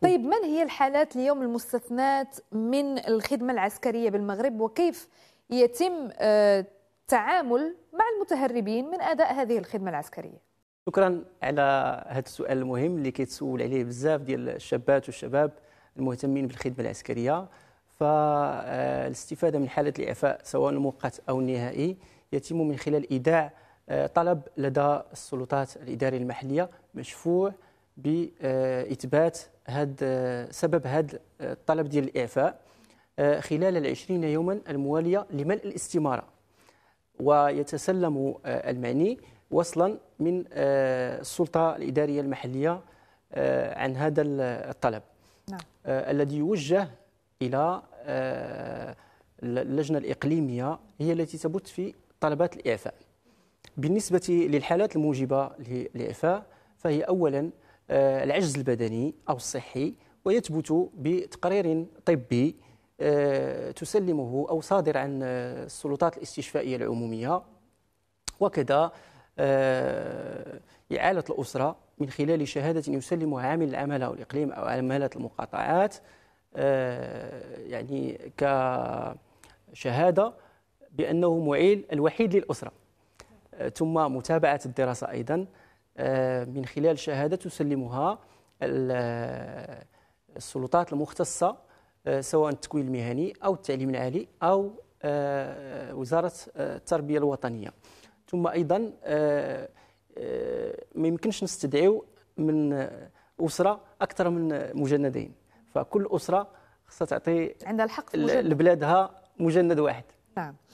طيب من هي الحالات اليوم المستثنات من الخدمة العسكرية بالمغرب وكيف يتم التعامل آه، مع المتهربين من أداء هذه الخدمة العسكرية شكرا على هذا السؤال المهم اللي كيتسول عليه بزاف ديال الشابات والشباب المهتمين بالخدمه العسكريه فالاستفاده آه، من حاله الاعفاء سواء المؤقت او النهائي يتم من خلال ايداع آه، طلب لدى السلطات الاداريه المحليه مشفوع باثبات هذا سبب هذا الطلب ديال الاعفاء آه، خلال العشرين يوما المواليه لملء الاستماره ويتسلم آه، المعني وصلا من آه، السلطه الاداريه المحليه عن هذا الطلب نعم. الذي يوجه الى اللجنه الاقليميه هي التي تبت في طلبات الاعفاء بالنسبه للحالات الموجبه للاعفاء فهي اولا آه، العجز البدني أو الصحي ويثبت بتقرير طبي آه، تسلمه أو صادر عن السلطات الاستشفائية العمومية وكذا آه، إعالة الأسرة من خلال شهادة يسلمها عامل العمل أو الإقليم أو عمالة المقاطعات يعني كشهادة بأنه معيل الوحيد للأسرة ثم متابعة الدراسة أيضا آه، من خلال شهادة تسلمها آه، السلطات المختصة آه، سواء التكوين المهني أو التعليم العالي أو وزارة التربية الوطنية ثم أيضا ما يمكنش نستدعيو من أسرة أكثر من مجندين فكل أسرة خصها تعطي عندها الحق في مجند. لبلادها مجند واحد نعم